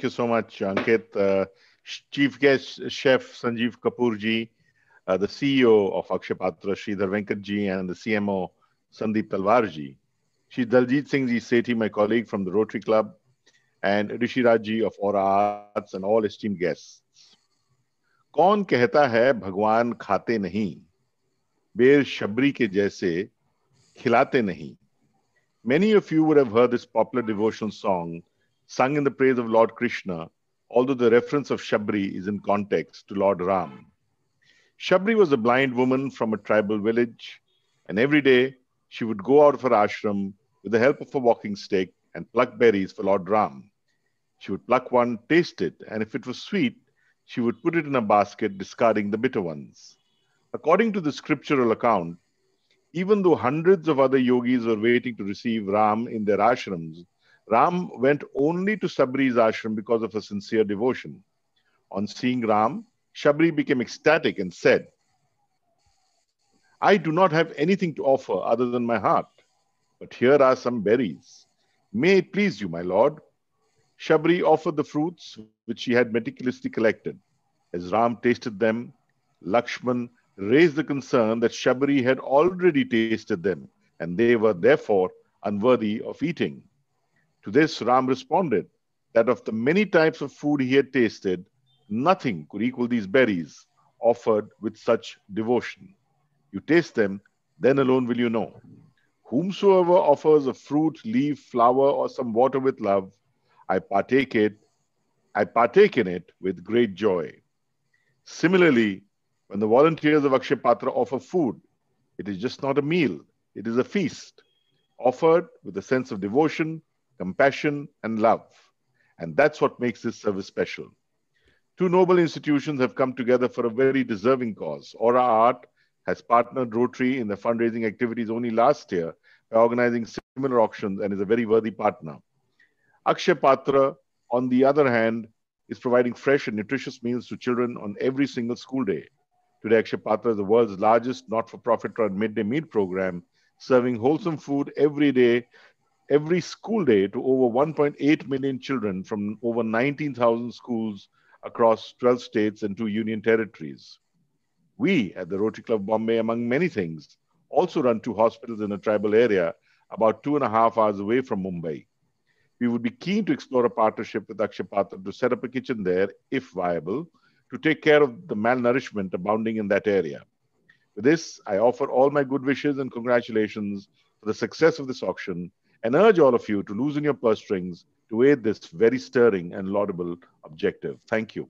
Thank you so much, Ankit. Uh, Chief Guest Chef Sanjeev Kapoor ji, uh, the CEO of Akshay Patra, Sridhar Venkat ji, and the CMO, Sandeep Talwar ji. She's Daljit Singh ji Sethi, my colleague from the Rotary Club, and Rishi Raj ji of Aura Arts, and all esteemed guests. कौन कहता है भगवान खाते नहीं बेर शबरी के जैसे खिलाते नहीं Many of you would have heard this popular devotional song sung in the praise of Lord Krishna, although the reference of Shabri is in context to Lord Ram. Shabri was a blind woman from a tribal village, and every day she would go out of her ashram with the help of a walking stick and pluck berries for Lord Ram. She would pluck one, taste it, and if it was sweet, she would put it in a basket, discarding the bitter ones. According to the scriptural account, even though hundreds of other yogis were waiting to receive Ram in their ashrams, Ram went only to Sabri's ashram because of her sincere devotion. On seeing Ram, Shabri became ecstatic and said, I do not have anything to offer other than my heart, but here are some berries. May it please you, my lord. Shabri offered the fruits which she had meticulously collected. As Ram tasted them, Lakshman raised the concern that Shabri had already tasted them and they were therefore unworthy of eating. To this, Ram responded that of the many types of food he had tasted, nothing could equal these berries offered with such devotion. You taste them, then alone will you know. Whomsoever offers a fruit, leaf, flower, or some water with love, I partake it, I partake in it with great joy. Similarly, when the volunteers of Akshay Patra offer food, it is just not a meal, it is a feast offered with a sense of devotion, compassion, and love. And that's what makes this service special. Two noble institutions have come together for a very deserving cause. Aura Art has partnered Rotary in the fundraising activities only last year by organizing similar auctions and is a very worthy partner. Akshay Patra, on the other hand, is providing fresh and nutritious meals to children on every single school day. Today, Akshay Patra is the world's largest not for profit run midday meal program, serving wholesome food every day every school day to over 1.8 million children from over 19,000 schools across 12 states and two union territories. We at the Rotary Club Bombay, among many things, also run two hospitals in a tribal area about two and a half hours away from Mumbai. We would be keen to explore a partnership with Akshay to set up a kitchen there, if viable, to take care of the malnourishment abounding in that area. With this, I offer all my good wishes and congratulations for the success of this auction and urge all of you to loosen your purse strings to aid this very stirring and laudable objective. Thank you.